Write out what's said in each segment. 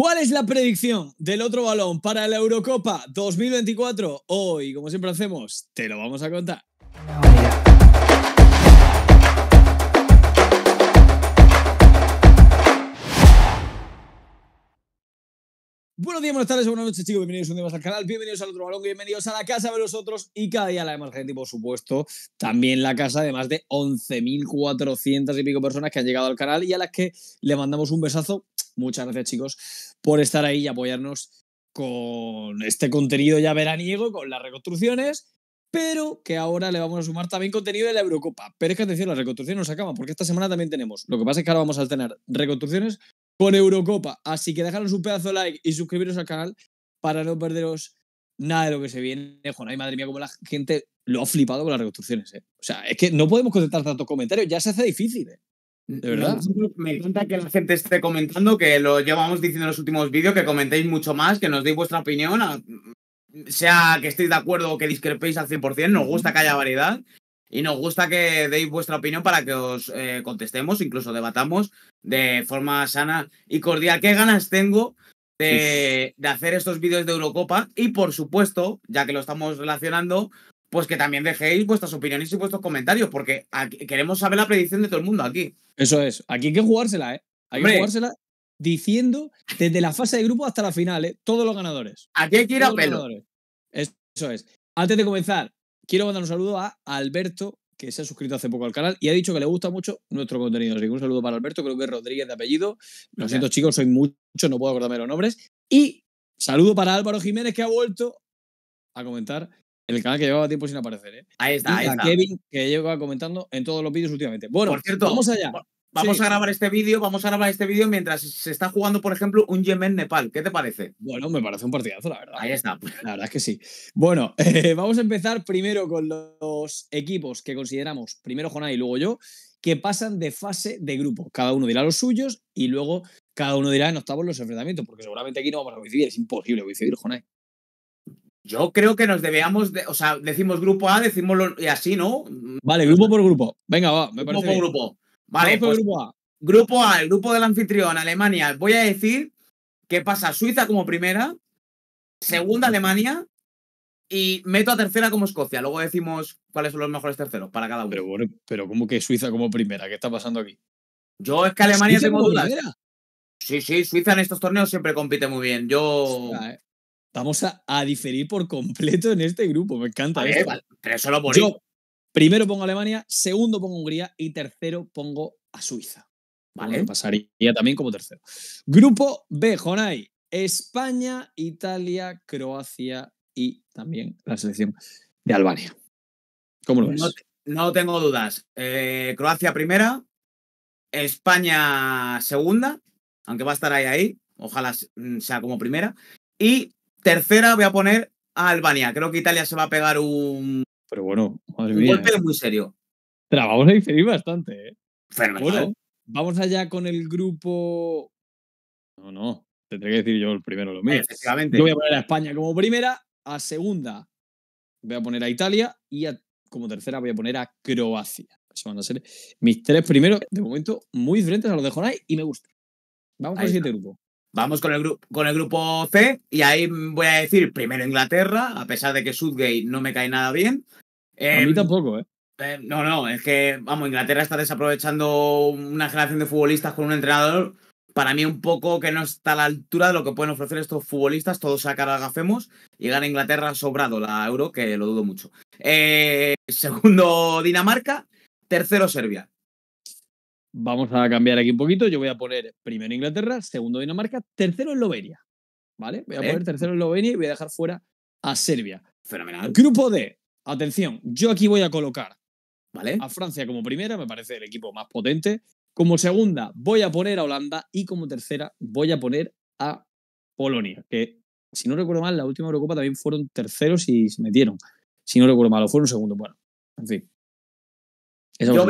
¿Cuál es la predicción del otro balón para la Eurocopa 2024? Hoy, como siempre hacemos, te lo vamos a contar. Buenos días, buenas tardes, buenas noches, chicos. Bienvenidos un día más al canal, bienvenidos al otro balón, bienvenidos a la casa de los otros y cada día la de más gente, y por supuesto, también la casa de más de 11.400 y pico personas que han llegado al canal y a las que le mandamos un besazo Muchas gracias, chicos, por estar ahí y apoyarnos con este contenido ya veraniego, con las reconstrucciones, pero que ahora le vamos a sumar también contenido de la Eurocopa. Pero es que atención, las reconstrucciones no se acaban, porque esta semana también tenemos. Lo que pasa es que ahora vamos a tener reconstrucciones con Eurocopa. Así que déjanos un pedazo de like y suscribiros al canal para no perderos nada de lo que se viene. ay madre mía, como la gente lo ha flipado con las reconstrucciones. Eh. O sea, es que no podemos contestar tantos comentarios, ya se hace difícil. ¿eh? verdad. Me encanta que la gente esté comentando, que lo llevamos diciendo en los últimos vídeos, que comentéis mucho más, que nos deis vuestra opinión, sea que estéis de acuerdo o que discrepéis al 100%, nos gusta que haya variedad y nos gusta que deis vuestra opinión para que os eh, contestemos, incluso debatamos de forma sana y cordial. ¿Qué ganas tengo de, de hacer estos vídeos de Eurocopa? Y por supuesto, ya que lo estamos relacionando, pues que también dejéis vuestras opiniones y vuestros comentarios, porque queremos saber la predicción de todo el mundo aquí. Eso es, aquí hay que jugársela, ¿eh? Hay que jugársela diciendo desde la fase de grupo hasta la final, ¿eh? todos los ganadores. Aquí hay que ir a pelo. Eso es. Antes de comenzar, quiero mandar un saludo a Alberto, que se ha suscrito hace poco al canal y ha dicho que le gusta mucho nuestro contenido. Así que un saludo para Alberto, creo que es Rodríguez de apellido. Lo siento, chicos, soy mucho, no puedo acordarme los nombres. Y saludo para Álvaro Jiménez, que ha vuelto a comentar el canal que llevaba tiempo sin aparecer, ¿eh? Ahí está, ahí está. Kevin, que lleva comentando en todos los vídeos últimamente. Bueno, por cierto, vamos allá. Vamos a grabar este vídeo, vamos a grabar este vídeo mientras se está jugando, por ejemplo, un Yemen-Nepal. ¿Qué te parece? Bueno, me parece un partidazo, la verdad. Ahí está. La verdad es que sí. Bueno, eh, vamos a empezar primero con los equipos que consideramos, primero Jonai y luego yo, que pasan de fase de grupo. Cada uno dirá los suyos y luego cada uno dirá en octavos los enfrentamientos, porque seguramente aquí no vamos a coincidir. Es imposible coincidir, Jonai. Yo creo que nos debíamos, o sea, decimos grupo A, decimos y así, ¿no? Vale, grupo por grupo. Venga, va, me grupo parece. Grupo por grupo. Vale, pues grupo A. Grupo A, el grupo del anfitrión, Alemania. Voy a decir que pasa Suiza como primera, segunda Alemania y meto a tercera como Escocia. Luego decimos cuáles son los mejores terceros para cada uno. Pero bueno, ¿cómo que Suiza como primera? ¿Qué está pasando aquí? Yo es que Alemania tengo dudas. Primera? Sí, sí, Suiza en estos torneos siempre compite muy bien. Yo. Eh vamos a, diferir por completo en este grupo. Me encanta. pero eso lo Yo primero pongo Alemania, segundo pongo Hungría y tercero pongo a Suiza. Vale. Pasaría también como tercero. Grupo B, Jonay. España, Italia, Croacia y también la selección de Albania. ¿Cómo lo ves? No, tengo dudas. Eh, Croacia primera, España segunda, aunque va a estar ahí ahí, ojalá mm, sea como primera, y Tercera voy a poner a Albania. Creo que Italia se va a pegar un, Pero bueno, madre un golpe muy serio. Trabajamos vamos a diferir bastante, ¿eh? Bueno, vamos allá con el grupo. No, no. Tendré que decir yo el primero lo mío. Yo voy a poner a España como primera, a segunda voy a poner a Italia y como tercera voy a poner a Croacia. Eso van a ser mis tres primeros, de momento, muy diferentes a los de Jonay y me gusta. Vamos con el siguiente grupo. Vamos con el, grupo, con el grupo C y ahí voy a decir primero Inglaterra, a pesar de que Sudgate no me cae nada bien. a mí em, tampoco, ¿eh? Em, no, no, es que, vamos, Inglaterra está desaprovechando una generación de futbolistas con un entrenador para mí un poco que no está a la altura de lo que pueden ofrecer estos futbolistas, todos a cara gafemos y gana Inglaterra sobrado la Euro, que lo dudo mucho. Eh, segundo, Dinamarca. Tercero, Serbia. Vamos a cambiar aquí un poquito. Yo voy a poner primero Inglaterra, segundo Dinamarca, tercero Eslovenia. ¿Vale? Voy a poner tercero Eslovenia y voy a dejar fuera a Serbia. Fenomenal. Grupo D. Atención, yo aquí voy a colocar ¿Vale? ¿Eh? a Francia como primera, me parece el equipo más potente. Como segunda, voy a poner a Holanda. Y como tercera, voy a poner a Polonia, que si no recuerdo mal, la última Eurocopa también fueron terceros y se metieron. Si no recuerdo mal, o fueron segundos. Bueno, en fin yo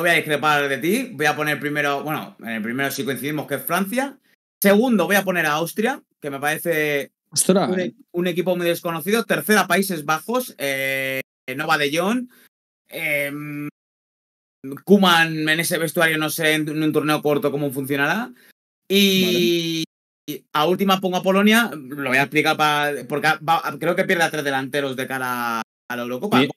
voy, a, discrepar de ti. Voy a poner primero, bueno, en el primero si coincidimos que es Francia. Segundo, voy a poner a Austria, que me parece e-, un, equipo muy desconocido. Tercera, Países Bajos, eh, Nova de Jong. Em, Kuman en ese vestuario, no sé, en un torneo corto cómo funcionará. Y, a última pongo a Polonia, lo voy a explicar para, porque creo que pierde a tres delanteros de cara a lo loco. el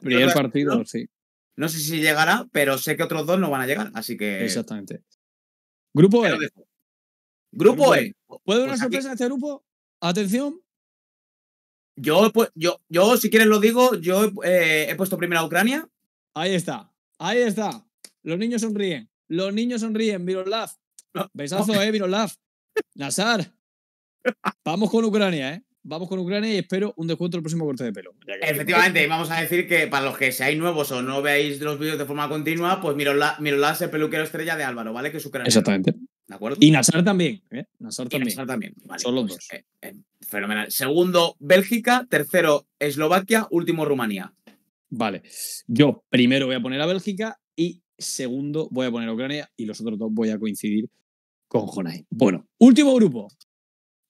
primer partido, sí. No sé si llegará, pero sé que otros dos no van a llegar, así que. Exactamente. Grupo E. Grupo, e. e. ¿Puede haber pues una sorpresa en este grupo? Atención. Yo, pues, yo, yo, si quieres lo digo, yo eh, he puesto primero a Ucrania. Ahí está, ahí está. Los niños sonríen. Los niños sonríen, Virolav. Besazo, eh, Virolav. Nazar. Vamos con Ucrania, eh vamos con Ucrania y espero un descuento el próximo corte de pelo. Efectivamente, vamos a decir que para los que seáis nuevos o no veáis los vídeos de forma continua, pues mirad la peluquero estrella de Álvaro, ¿vale? Que es Ucrania Exactamente. Y Nazar también. ¿eh? Nazar también. Son los pues, dos. Eh, eh, fenomenal. Segundo, Bélgica. Tercero, Eslovaquia. Último, Rumanía. Vale. Yo primero voy a poner a Bélgica y segundo voy a poner a Ucrania y los otros dos voy a coincidir con Jonai. Bueno, último grupo.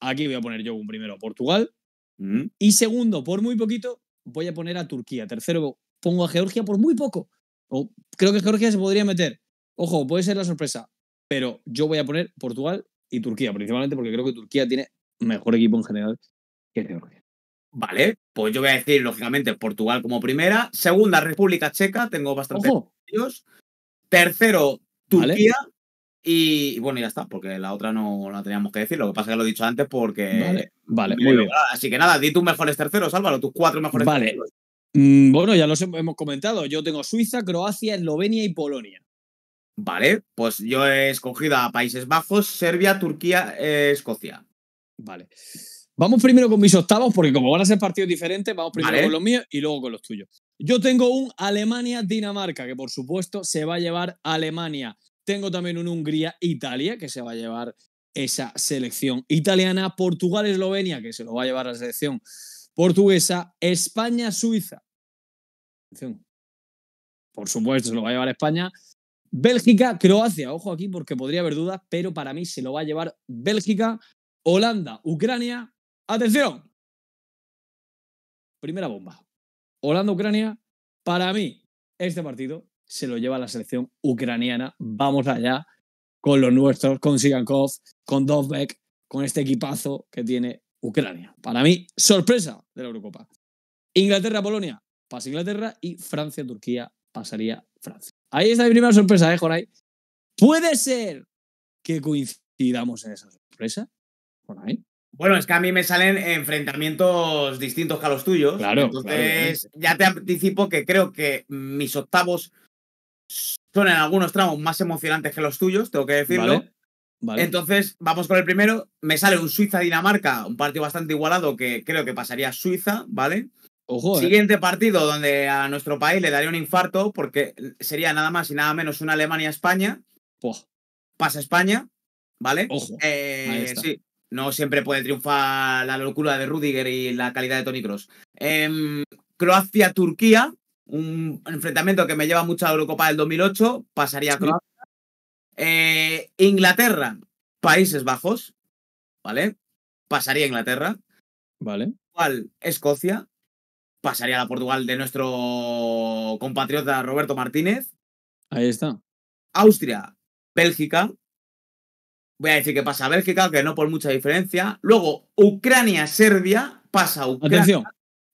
Aquí voy a poner yo un primero Portugal. Mm. Y segundo, por muy poquito, voy a poner a Turquía. Tercero, pongo a Georgia por muy poco. creo que Georgia se podría meter. Ojo, puede ser la sorpresa. Pero yo voy a poner Portugal y Turquía, principalmente porque creo que Turquía tiene mejor equipo en general que Georgia. Vale, pues yo voy a decir, lógicamente, Portugal como primera. Segunda, República Checa, tengo bastantes. Tercero, Turquía. Y, bueno, ya está, porque la otra no la teníamos que decir. Lo que pasa es que lo he dicho antes porque. Vale, vale muy bien. Ah, así que nada, di tus mejores terceros, Álvaro, tus cuatro mejores terceros. Mm, bueno, ya los hemos comentado. Yo tengo Suiza, Croacia, Eslovenia y Polonia. Vale, pues yo he escogido a Países Bajos, Serbia, Turquía, eh, Escocia. Vale. Vamos primero con mis octavos, porque como van a ser partidos diferentes, vamos primero con los míos y luego con los tuyos. Yo tengo un Alemania-Dinamarca, que por supuesto se va a llevar Alemania. Tengo también un Hungría-Italia que se va a llevar esa selección italiana. Portugal-Eslovenia que se lo va a llevar la selección portuguesa. España-Suiza. Por supuesto, se lo va a llevar España. Bélgica, Croacia, ojo aquí porque podría haber dudas, pero para mí se lo va a llevar Bélgica, Holanda, Ucrania. ¡Atención! Primera bomba. Holanda, Ucrania, para mí, este partido se lo lleva la selección ucraniana. Vamos allá con los nuestros, con Sigankov, con Dovbek, con este equipazo que tiene Ucrania. Para mí, sorpresa de la Eurocopa. Inglaterra-Polonia pasa Inglaterra y Francia-Turquía pasaría Francia. Ahí está mi primera sorpresa, ¿eh, Jonay? ¿Puede ser que coincidamos en esa sorpresa, Jonay? Bueno, es que a mí me salen enfrentamientos distintos que a los tuyos. Claro. Entonces, ya te anticipo que creo que mis octavos son en algunos tramos más emocionantes que los tuyos, tengo que decirlo. Entonces, vamos con el primero. Me sale un Suiza-Dinamarca, un partido bastante igualado que creo que pasaría Suiza, ¿vale? Eh. Siguiente partido donde a nuestro país le daría un infarto porque sería nada más y nada menos una Alemania-España. Pasa España, ¿vale? Eh, sí, no siempre puede triunfar la locura de Rudiger y la calidad de Tony Cross. Em, Croacia-Turquía, un enfrentamiento que me lleva mucho a la Eurocopa del 2008, pasaría a Croacia. Eh, Inglaterra, Países Bajos, ¿vale? Pasaría a Inglaterra. Vale. Portugal, Escocia, pasaría a la Portugal de nuestro compatriota Roberto Martínez. Ahí está. Austria, Bélgica. Voy a decir que pasa a Bélgica, que no por mucha diferencia. Luego, Ucrania, Serbia, pasa a Ucrania.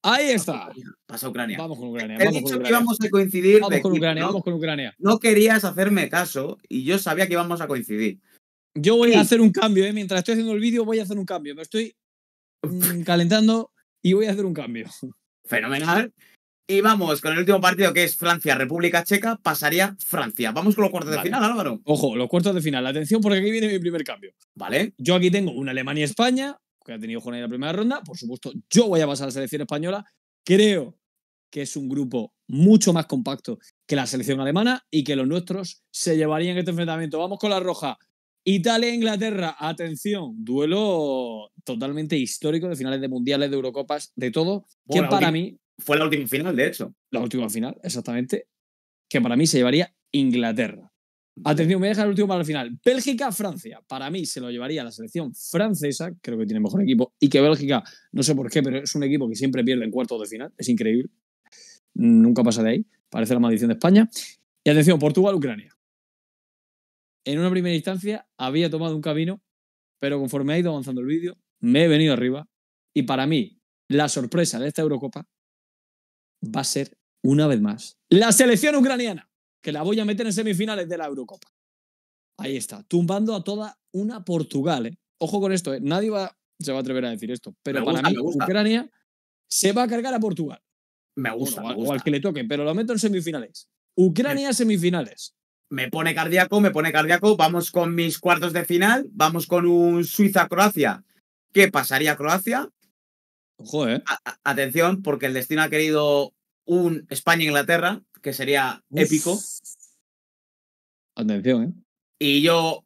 Ahí está. Pasa Ucrania. Vamos con Ucrania. He dicho que íbamos a coincidir. Vamos con Ucrania, ¿no? vamos con Ucrania. No querías hacerme caso y yo sabía que íbamos a coincidir. Yo voy a hacer un cambio, ¿eh? mientras estoy haciendo el vídeo voy a hacer un cambio. Me estoy mm, calentando y voy a hacer un cambio. Fenomenal. Y vamos con el último partido que es Francia-República Checa. Pasaría Francia. Vamos con los cuartos de final, Álvaro. Ojo, los cuartos de final. Atención porque aquí viene mi primer cambio. Vale. Yo aquí tengo una Alemania-España, que ha tenido Jonay en la primera ronda. Por supuesto, yo voy a pasar a la selección española. Creo que es un grupo mucho más compacto que la selección alemana y que los nuestros se llevarían este enfrentamiento. Vamos con la roja. Italia-Inglaterra, e atención, duelo totalmente histórico de finales de mundiales, de Eurocopas, de todo, que para mí... Fue la última final, de hecho. La última final, exactamente, que para mí se llevaría Inglaterra. Atención, voy a dejar el último para el final. Bélgica-Francia. Para mí se lo llevaría la selección francesa, creo que tiene mejor equipo, y que Bélgica, no sé por qué, pero es un equipo que siempre pierde en cuartos de final. Es increíble. Nunca pasa de ahí. Parece la maldición de España. Y atención, Portugal-Ucrania. En una primera instancia había tomado un camino, pero conforme ha ido avanzando el vídeo, me he venido arriba. Y para mí, la sorpresa de esta Eurocopa va a ser, una vez más, la selección ucraniana que la voy a meter en semifinales de la Eurocopa. Ahí está, tumbando a toda una Portugal. ¿eh? Ojo con esto, ¿eh? nadie va, se va a atrever a decir esto, pero para mí Ucrania se va a cargar a Portugal. Me gusta, igual que le toque, pero lo meto en semifinales. Ucrania semifinales. Me pone cardíaco, me pone cardíaco. Vamos con mis cuartos de final. Vamos con un Suiza-Croacia. ¿Qué pasaría Croacia? Ojo, eh. atención, porque el destino ha querido un España-Inglaterra, que sería épico. Atención, ¿eh? Y yo,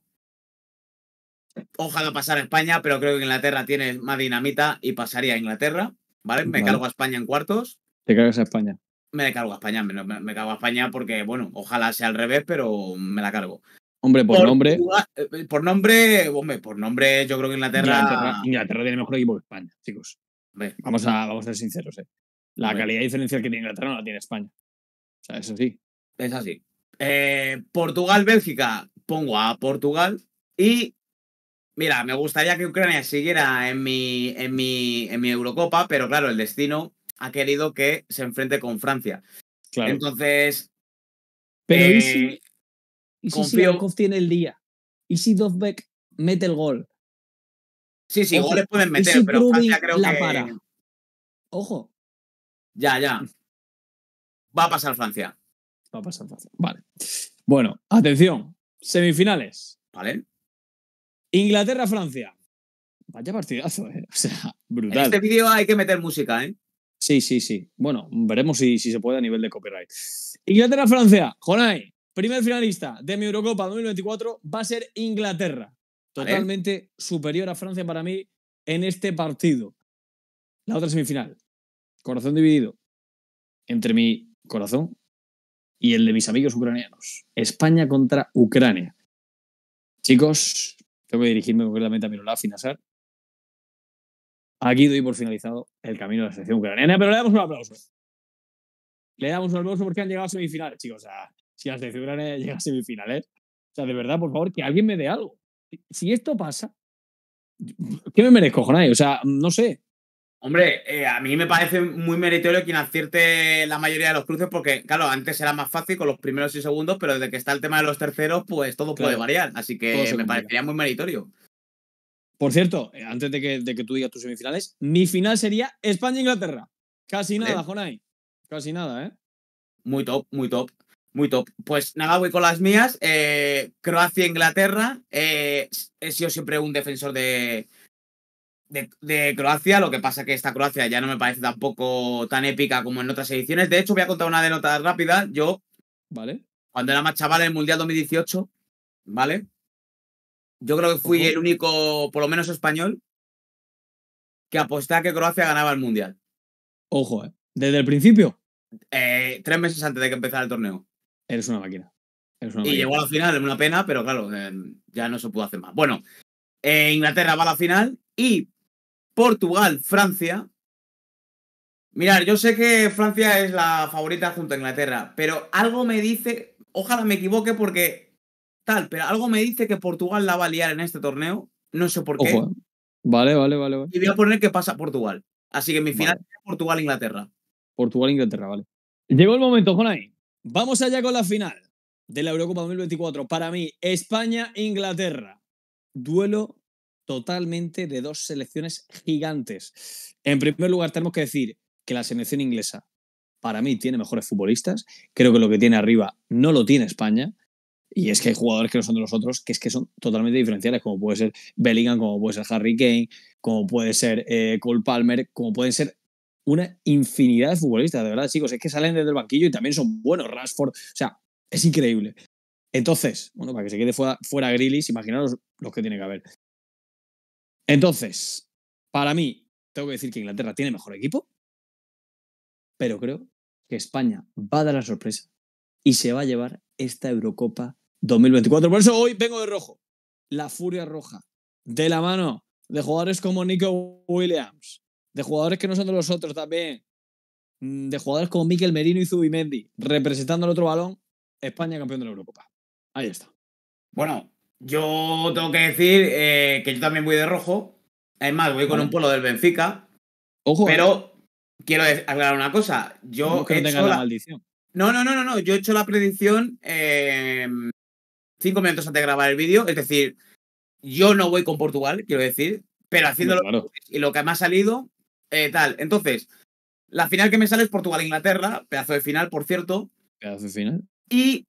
ojalá pasara a España, pero creo que Inglaterra tiene más dinamita y pasaría a Inglaterra, ¿vale? Me cargo a España en cuartos. ¿Te cargas a España? Me cargo a España, me, me, cargo a España porque, bueno, ojalá sea al revés, pero me la cargo. Hombre, por, nombre. Eh, por nombre, hombre, por nombre, yo creo que Inglaterra. Inglaterra, tiene mejor equipo que España, chicos. Vamos a, vamos a ser sinceros, ¿eh? La calidad diferencial que tiene Inglaterra no la tiene España. O sea, es así. Es así. Eh, Portugal-Bélgica, pongo a Portugal. Y mira, me gustaría que Ucrania siguiera en mi, en mi, en mi Eurocopa, pero claro, el destino ha querido que se enfrente con Francia. Entonces. Pero ¿y si, eh, ¿y si tiene el día? ¿Y si Dovbek mete el gol? Sí, sí, goles pueden meter, pero Francia creo que. Ojo, ya, ya. Va a pasar Francia. Va a pasar Francia. Vale. Bueno, atención. Semifinales. Vale. Inglaterra-Francia. Vaya partidazo, ¿eh? O sea, brutal. En este vídeo hay que meter música, ¿eh? Sí, sí, sí. Bueno, veremos si, se puede a nivel de copyright. Inglaterra-Francia. Jonay, primer finalista de mi Eurocopa 2024 va a ser Inglaterra. Totalmente superior a Francia para mí en este partido. La otra semifinal corazón dividido entre mi corazón y el de mis amigos ucranianos. España contra Ucrania. Chicos, tengo que dirigirme concretamente a y Finasar. Aquí doy por finalizado el camino de la selección ucraniana, pero le damos un aplauso. Le damos un aplauso porque han llegado a semifinales, chicos. O si la selección ucraniana llega a semifinales, o sea, de verdad, por favor, que alguien me dé algo. Si esto pasa, ¿qué me merezco, Jonay? O sea, no sé. Hombre, eh, a mí me parece muy meritorio quien acierte la mayoría de los cruces, porque, claro, antes era más fácil con los primeros y segundos, pero desde que está el tema de los terceros, pues todo puede variar. Así que me parecería muy meritorio. Por cierto, eh, antes de que, tú digas tus semifinales, mi final sería España-Inglaterra. Casi nada, ¿Eh? Casi nada, ¿eh? Muy top, muy top. Muy top. Pues nada, voy con las mías. Eh, Croacia-Inglaterra. he sido siempre un defensor de, de, Croacia, lo que pasa que esta Croacia ya no me parece tampoco tan épica como en otras ediciones. De hecho, voy a contar una de rápida. Yo, ¿vale? Cuando era más chaval en el Mundial 2018, ¿vale? Yo creo que fui el único, por lo menos español, que a que Croacia ganaba el Mundial. Ojo, ¿eh? ¿Desde el principio? Eh, tres meses antes de que empezara el torneo. Eres una máquina. una y llegó a la final, es una pena, pero claro, eh, ya no se pudo hacer más. Bueno, Inglaterra va a la final y Portugal, Francia. Mirar, yo sé que Francia es la favorita junto a Inglaterra, pero algo me dice, ojalá me equivoque porque tal, pero algo me dice que Portugal la va a liar en este torneo. No sé por qué. ¿eh? Vale, vale, vale, Y voy a poner que pasa Portugal. Así que mi final es Portugal-Inglaterra. Portugal-Inglaterra, vale. Llegó el momento, Jonay. Vamos allá con la final de la Eurocopa 2024. Para mí, España-Inglaterra. Duelo totalmente de dos selecciones gigantes. En primer lugar, tenemos que decir que la selección inglesa, para mí, tiene mejores futbolistas. Creo que lo que tiene arriba no lo tiene España. Y es que hay jugadores que no son de los otros, que es que son totalmente diferenciales, como puede ser Bellingham, como puede ser Harry Kane, como puede ser eh, Cole Palmer, como pueden ser una infinidad de futbolistas, de verdad, chicos. Es que salen desde el banquillo y también son buenos. Rashford, o sea, es increíble. Entonces, bueno, para que se quede fuera, Grillis, imaginaros los que tiene que haber. Entonces, para mí, tengo que decir que Inglaterra tiene mejor equipo, pero creo que España va a dar la sorpresa y se va a llevar esta Eurocopa 2024. Por eso hoy vengo de rojo. La furia roja, de la mano de jugadores como Nico Williams, de jugadores que no son de los otros también, mm, de jugadores como Miquel Merino y Zubimendi, representando el otro balón, España campeón de la Eurocopa. Ahí está. Bueno, yo tengo que decir eh, que yo también voy de rojo. Es más, voy con un polo del Benfica. Ojo. Pero eh. quiero aclarar una cosa. Yo no, no la... maldición. No, no, no, no, Yo he hecho la predicción em, cinco minutos antes de grabar el vídeo. Es decir, yo no voy con Portugal, quiero decir, pero haciendo y lo que me ha salido, eh, tal. Entonces, la final que me sale es Portugal-Inglaterra, pedazo de final, por cierto. Pedazo de final. Y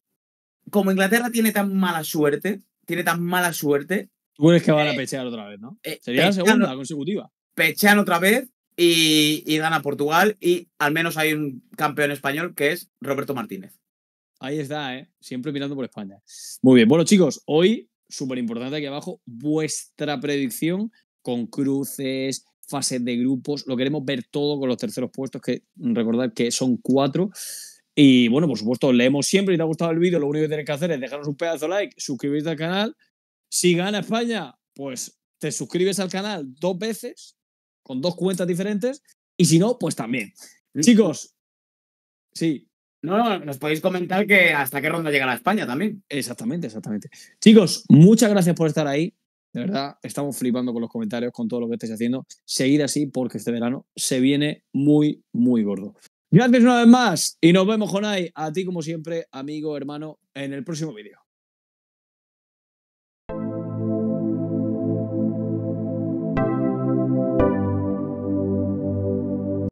como Inglaterra tiene tan mala suerte, tiene tan mala suerte. Tú crees que van a pechear otra vez, ¿no? Eh, eh, Sería la segunda consecutiva. Pechean otra vez y, y, gana Portugal y al menos hay un campeón español que es Roberto Martínez. Ahí está, ¿eh? siempre mirando por España. Muy bien, bueno chicos, hoy, súper importante aquí abajo, vuestra predicción con cruces, fases de grupos, lo queremos ver todo con los terceros puestos, que recordad que son cuatro. Y bueno, por supuesto, leemos siempre. y te ha gustado el vídeo, lo único que tienes que hacer es dejarnos un pedazo de like, suscribirte al canal. Si gana España, pues te suscribes al canal dos veces, con dos cuentas diferentes. Y si no, pues también. Mm. Chicos, sí. No, nos podéis comentar que hasta qué ronda llega llegará España también. Exactamente, exactamente. Chicos, muchas gracias por estar ahí. De verdad, estamos flipando con los comentarios, con todo lo que estáis haciendo. Seguid así porque este verano se viene muy, muy gordo. Gracias una vez más y nos vemos, Jonai, a ti como siempre, amigo, hermano, en el próximo vídeo.